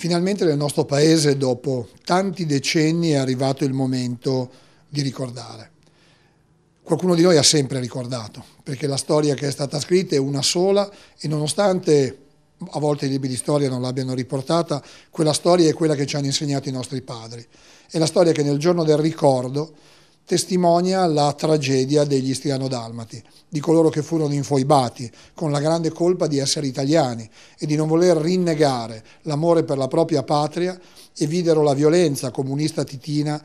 Finalmente nel nostro paese, dopo tanti decenni, è arrivato il momento di ricordare. Qualcuno di noi ha sempre ricordato, perché la storia che è stata scritta è una sola e nonostante a volte i libri di storia non l'abbiano riportata, quella storia è quella che ci hanno insegnato i nostri padri. È la storia che nel giorno del ricordo testimonia la tragedia degli stiano-dalmati, di coloro che furono infoibati con la grande colpa di essere italiani e di non voler rinnegare l'amore per la propria patria e videro la violenza comunista titina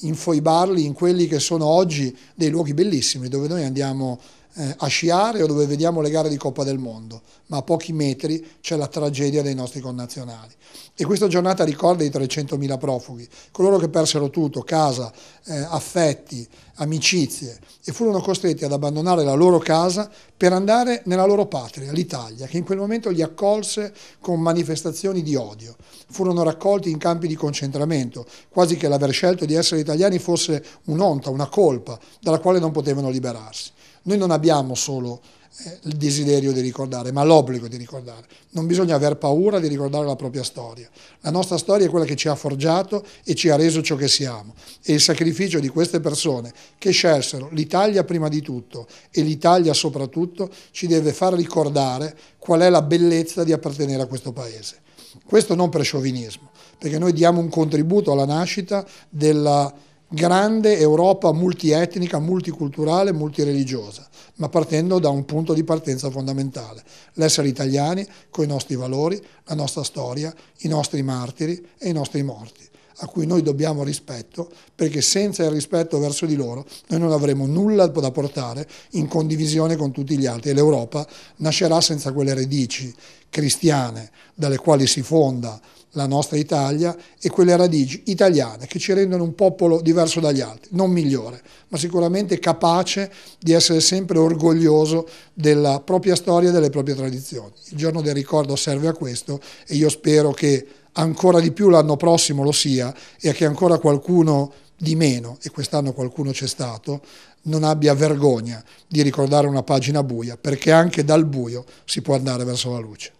infoibarli in quelli che sono oggi dei luoghi bellissimi dove noi andiamo eh, a sciare o dove vediamo le gare di Coppa del Mondo, ma a pochi metri c'è la tragedia dei nostri connazionali. E questa giornata ricorda i 300.000 profughi, coloro che persero tutto, casa, eh, affetti, amicizie, e furono costretti ad abbandonare la loro casa per andare nella loro patria, l'Italia, che in quel momento li accolse con manifestazioni di odio. Furono raccolti in campi di concentramento, quasi che l'aver scelto di essere italiani fosse un'onta, una colpa, dalla quale non potevano liberarsi. Noi non abbiamo solo eh, il desiderio di ricordare, ma l'obbligo di ricordare. Non bisogna aver paura di ricordare la propria storia. La nostra storia è quella che ci ha forgiato e ci ha reso ciò che siamo. E il sacrificio di queste persone che scelsero l'Italia prima di tutto e l'Italia soprattutto ci deve far ricordare qual è la bellezza di appartenere a questo paese. Questo non per sciovinismo, perché noi diamo un contributo alla nascita della grande Europa multietnica, multiculturale, multireligiosa, ma partendo da un punto di partenza fondamentale, l'essere italiani con i nostri valori, la nostra storia, i nostri martiri e i nostri morti a cui noi dobbiamo rispetto, perché senza il rispetto verso di loro noi non avremo nulla da portare in condivisione con tutti gli altri e l'Europa nascerà senza quelle radici cristiane dalle quali si fonda la nostra Italia e quelle radici italiane che ci rendono un popolo diverso dagli altri, non migliore, ma sicuramente capace di essere sempre orgoglioso della propria storia e delle proprie tradizioni. Il giorno del ricordo serve a questo e io spero che ancora di più l'anno prossimo lo sia e che ancora qualcuno di meno, e quest'anno qualcuno c'è stato, non abbia vergogna di ricordare una pagina buia, perché anche dal buio si può andare verso la luce.